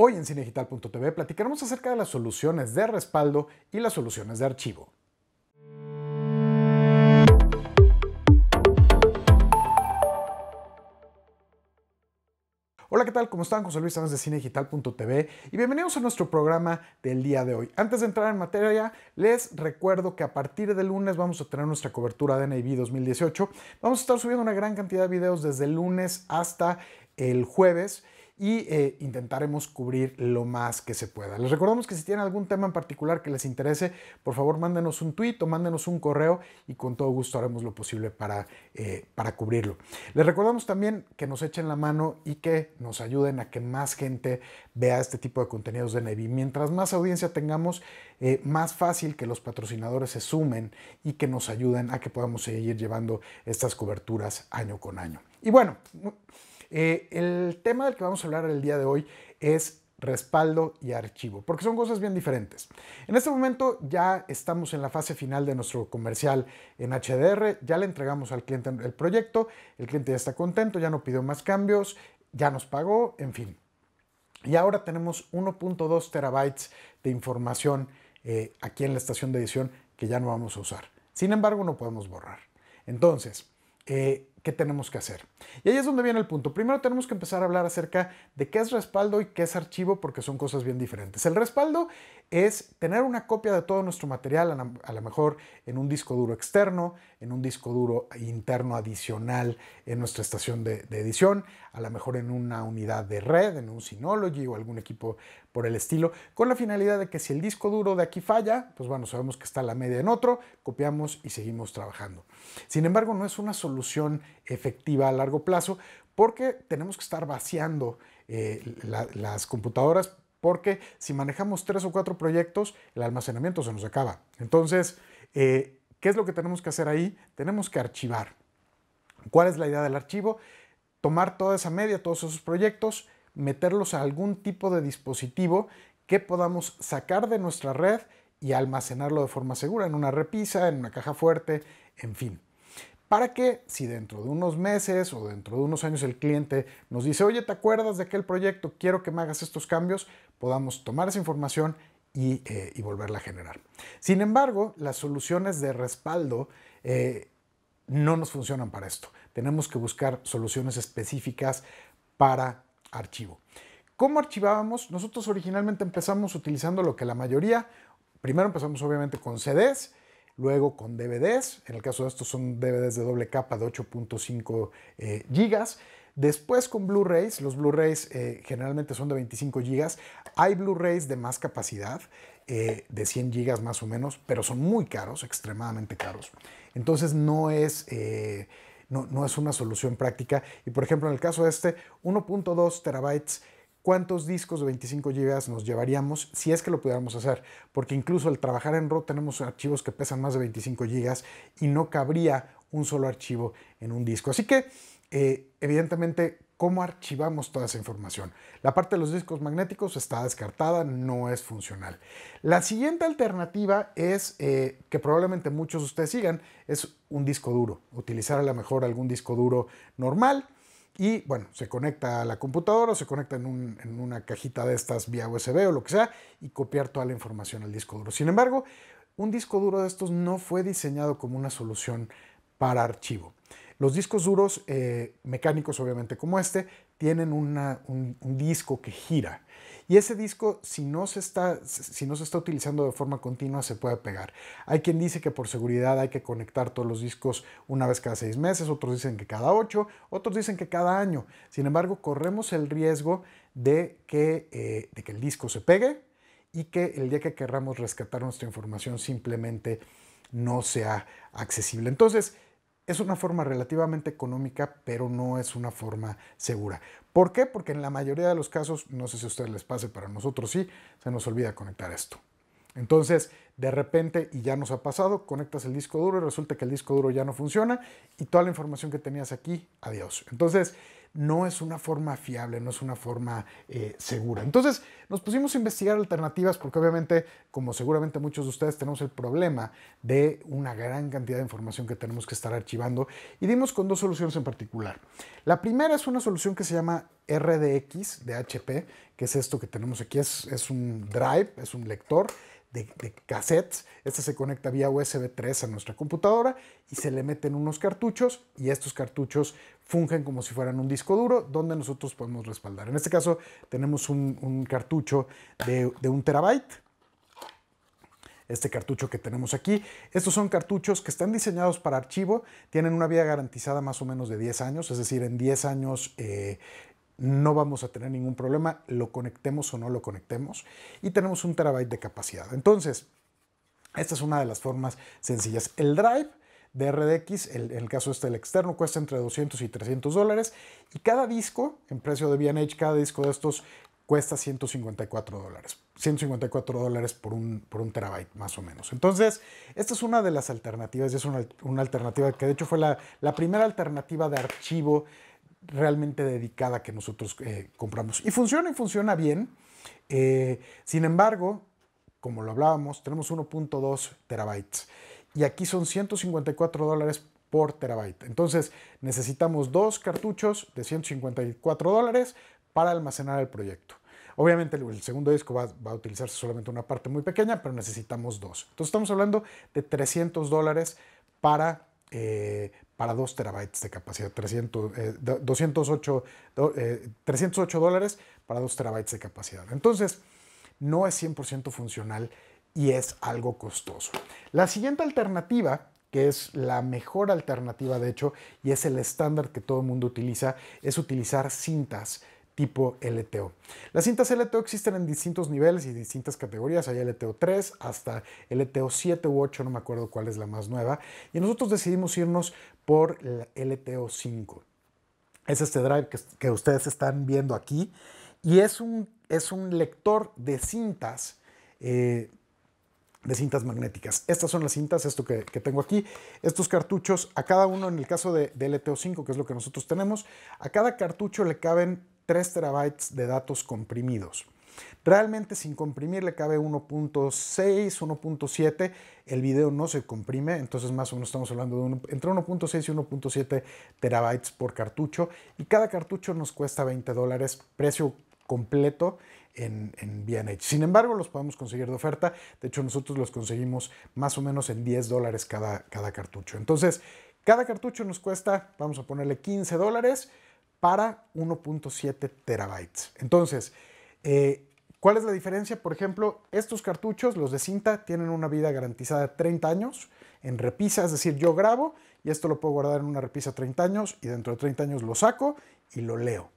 Hoy en cinegital.tv platicaremos acerca de las soluciones de respaldo y las soluciones de archivo. Hola, ¿qué tal? ¿Cómo están? José Luis Sánchez de CineDigital.tv y bienvenidos a nuestro programa del día de hoy. Antes de entrar en materia, les recuerdo que a partir de lunes vamos a tener nuestra cobertura de NIV 2018. Vamos a estar subiendo una gran cantidad de videos desde el lunes hasta el jueves y eh, intentaremos cubrir lo más que se pueda. Les recordamos que si tienen algún tema en particular que les interese, por favor mándenos un tuit o mándenos un correo y con todo gusto haremos lo posible para, eh, para cubrirlo. Les recordamos también que nos echen la mano y que nos ayuden a que más gente vea este tipo de contenidos de Navy. Mientras más audiencia tengamos, eh, más fácil que los patrocinadores se sumen y que nos ayuden a que podamos seguir llevando estas coberturas año con año. Y bueno, eh, el tema del que vamos a hablar el día de hoy es respaldo y archivo, porque son cosas bien diferentes. En este momento ya estamos en la fase final de nuestro comercial en HDR, ya le entregamos al cliente el proyecto, el cliente ya está contento, ya no pidió más cambios, ya nos pagó, en fin. Y ahora tenemos 1.2 terabytes de información eh, aquí en la estación de edición que ya no vamos a usar. Sin embargo, no podemos borrar. Entonces, eh, qué tenemos que hacer. Y ahí es donde viene el punto. Primero tenemos que empezar a hablar acerca de qué es respaldo y qué es archivo porque son cosas bien diferentes. El respaldo es tener una copia de todo nuestro material, a lo mejor en un disco duro externo, en un disco duro interno adicional en nuestra estación de, edición, a lo mejor en una unidad de red, en un Synology o algún equipo por el estilo, con la finalidad de que si el disco duro de aquí falla, pues bueno, sabemos que está la media en otro, copiamos y seguimos trabajando. Sin embargo, no es una solución efectiva a largo plazo, porque tenemos que estar vaciando eh, las computadoras, porque si manejamos tres o cuatro proyectos, el almacenamiento se nos acaba. Entonces, eh, ¿qué es lo que tenemos que hacer ahí? Tenemos que archivar. ¿Cuál es la idea del archivo? Tomar toda esa media, todos esos proyectos, meterlos a algún tipo de dispositivo que podamos sacar de nuestra red y almacenarlo de forma segura en una repisa, en una caja fuerte, en fin para que si dentro de unos meses o dentro de unos años el cliente nos dice, oye, ¿te acuerdas de aquel proyecto? Quiero que me hagas estos cambios, podamos tomar esa información y, eh, volverla a generar. Sin embargo, las soluciones de respaldo eh, no nos funcionan para esto. Tenemos que buscar soluciones específicas para archivo. ¿Cómo archivábamos? Nosotros originalmente empezamos utilizando lo que la mayoría, primero empezamos obviamente con CDs, luego con DVDs, en el caso de estos son DVDs de doble capa de 8.5 GB. Eh, gigas, después con Blu-rays, los Blu-rays eh, generalmente son de 25 gigas, hay Blu-rays de más capacidad, eh, de 100 gigas más o menos, pero son muy caros, extremadamente caros, entonces no es... No, no es una solución práctica. Y por ejemplo, en el caso de este, 1.2 terabytes cuántos discos de 25 GB nos llevaríamos si es que lo pudiéramos hacer, porque incluso al trabajar en RAW tenemos archivos que pesan más de 25 GB y no cabría un solo archivo en un disco. Así que, eh, evidentemente, ¿cómo archivamos toda esa información? La parte de los discos magnéticos está descartada, no es funcional. La siguiente alternativa es, eh, que probablemente muchos de ustedes sigan, es un disco duro. Utilizar a lo mejor algún disco duro normal y bueno, se conecta a la computadora, se conecta en, una cajita de estas vía USB o lo que sea y copiar toda la información al disco duro. Sin embargo, un disco duro de estos no fue diseñado como una solución para archivo. Los discos duros eh, mecánicos, obviamente como este, tienen un disco que gira y ese disco, si no, se está, si no se está utilizando de forma continua, se puede pegar. Hay quien dice que por seguridad hay que conectar todos los discos una vez cada seis meses, otros dicen que cada ocho, otros dicen que cada año. Sin embargo, corremos el riesgo de que, eh, de que el disco se pegue y que el día que querramos rescatar nuestra información simplemente no sea accesible. Entonces, es una forma relativamente económica, pero no es una forma segura. ¿Por qué? Porque en la mayoría de los casos, no sé si a ustedes les pase, pero a nosotros sí, se nos olvida conectar esto. Entonces, de repente, y ya nos ha pasado, conectas el disco duro y resulta que el disco duro ya no funciona y toda la información que tenías aquí, adiós. Entonces, no es una forma fiable, no es una forma eh, segura. Entonces nos pusimos a investigar alternativas porque obviamente, como seguramente muchos de ustedes, tenemos el problema de una gran cantidad de información que tenemos que estar archivando y dimos con dos soluciones en particular. La primera es una solución que se llama RDX de HP, que es esto que tenemos aquí, es un drive, es un lector de, cassettes. Este se conecta vía USB 3 a nuestra computadora y se le meten unos cartuchos y estos cartuchos fungen como si fueran un disco duro donde nosotros podemos respaldar. En este caso tenemos un, cartucho de, un terabyte este cartucho que tenemos aquí. Estos son cartuchos que están diseñados para archivo, tienen una vida garantizada más o menos de 10 años, es decir, en 10 años eh, no vamos a tener ningún problema, lo conectemos o no lo conectemos, y tenemos un terabyte de capacidad. Entonces, esta es una de las formas sencillas. El drive de RDX, el, en el caso este, el externo, cuesta entre 200 y 300 dólares, y cada disco, en precio de VH cada disco de estos cuesta 154 dólares. 154 dólares por un, por un terabyte, más o menos. Entonces, esta es una de las alternativas, y es una, alternativa que de hecho fue la, la primera alternativa de archivo realmente dedicada que nosotros eh, compramos. Y funciona y funciona bien. Eh, sin embargo, como lo hablábamos, tenemos 1.2 terabytes y aquí son 154 dólares por terabyte. Entonces necesitamos dos cartuchos de 154 dólares para almacenar el proyecto. Obviamente el segundo disco va, a utilizarse solamente una parte muy pequeña, pero necesitamos dos. Entonces estamos hablando de 300 dólares para, eh, para 2 terabytes de capacidad, 208, 308 eh, eh, dólares para 2 terabytes de capacidad. Entonces, no es 100% funcional y es algo costoso. La siguiente alternativa, que es la mejor alternativa de hecho, y es el estándar que todo el mundo utiliza, es utilizar cintas tipo LTO. Las cintas LTO existen en distintos niveles y distintas categorías. Hay LTO 3 hasta LTO 7 u 8, no me acuerdo cuál es la más nueva. Y nosotros decidimos irnos por la LTO 5. Es este drive que, ustedes están viendo aquí. Y es un, es un lector de cintas. Eh, de cintas magnéticas. Estas son las cintas, esto que, tengo aquí, estos cartuchos, a cada uno, en el caso de, de LTO5, que es lo que nosotros tenemos, a cada cartucho le caben 3 terabytes de datos comprimidos. Realmente sin comprimir le cabe 1.6, 1.7, el video no se comprime, entonces más o menos estamos hablando de entre 1.6 y 1.7 terabytes por cartucho y cada cartucho nos cuesta 20 dólares, precio completo en, en Sin embargo, los podemos conseguir de oferta, de hecho nosotros los conseguimos más o menos en 10 dólares cada, cada cartucho. Entonces, cada cartucho nos cuesta, vamos a ponerle 15 dólares para 1.7 terabytes. Entonces, eh, ¿cuál es la diferencia? Por ejemplo, estos cartuchos, los de cinta, tienen una vida garantizada de 30 años en repisa, es decir, yo grabo y esto lo puedo guardar en una repisa 30 años y dentro de 30 años lo saco y lo leo.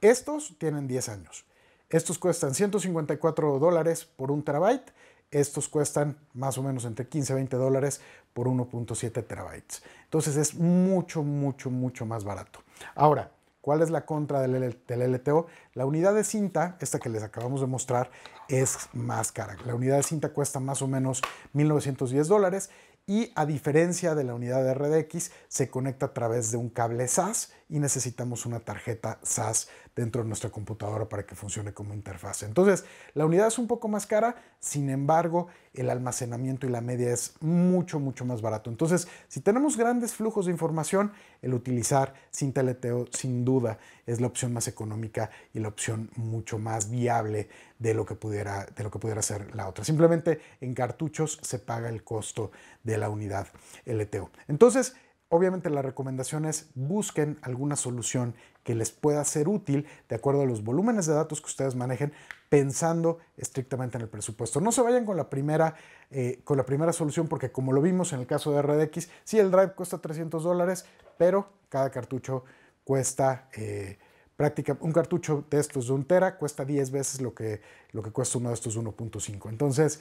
Estos tienen 10 años. Estos cuestan 154 dólares por un terabyte. Estos cuestan más o menos entre 15 y 20 dólares por 1.7 terabytes. Entonces es mucho, mucho, mucho más barato. Ahora, ¿Cuál es la contra del, LTO? La unidad de cinta, esta que les acabamos de mostrar, es más cara. La unidad de cinta cuesta más o menos 1.910 dólares y a diferencia de la unidad de RDX, se conecta a través de un cable SAS y necesitamos una tarjeta SAS dentro de nuestra computadora para que funcione como interfaz. Entonces, la unidad es un poco más cara, sin embargo, el almacenamiento y la media es mucho, mucho más barato. Entonces, si tenemos grandes flujos de información, el utilizar cinta teleteo, sin duda, es la opción más económica y la opción mucho más viable de lo que pudiera, de lo que pudiera ser la otra. Simplemente en cartuchos se paga el costo de la unidad LTO. Entonces, Obviamente la recomendación es busquen alguna solución que les pueda ser útil de acuerdo a los volúmenes de datos que ustedes manejen, pensando estrictamente en el presupuesto. No se vayan con la primera, eh, con la primera solución porque como lo vimos en el caso de RDX, sí el drive cuesta 300 dólares, pero cada cartucho cuesta... Eh, prácticamente... un cartucho de estos de un tera cuesta 10 veces lo que, lo que cuesta uno de estos 1.5. Entonces,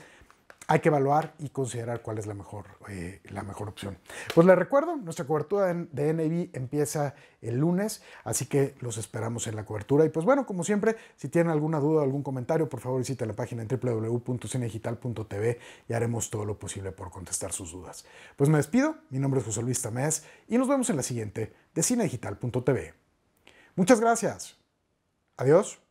hay que evaluar y considerar cuál es la mejor, eh, la mejor opción. Pues les recuerdo, nuestra cobertura de NAB empieza el lunes, así que los esperamos en la cobertura. Y pues bueno, como siempre, si tienen alguna duda, o algún comentario, por favor visiten la página en www.cinedigital.tv y haremos todo lo posible por contestar sus dudas. Pues me despido, mi nombre es José Luis Tamés y nos vemos en la siguiente de cinedigital.tv. Muchas gracias. Adiós.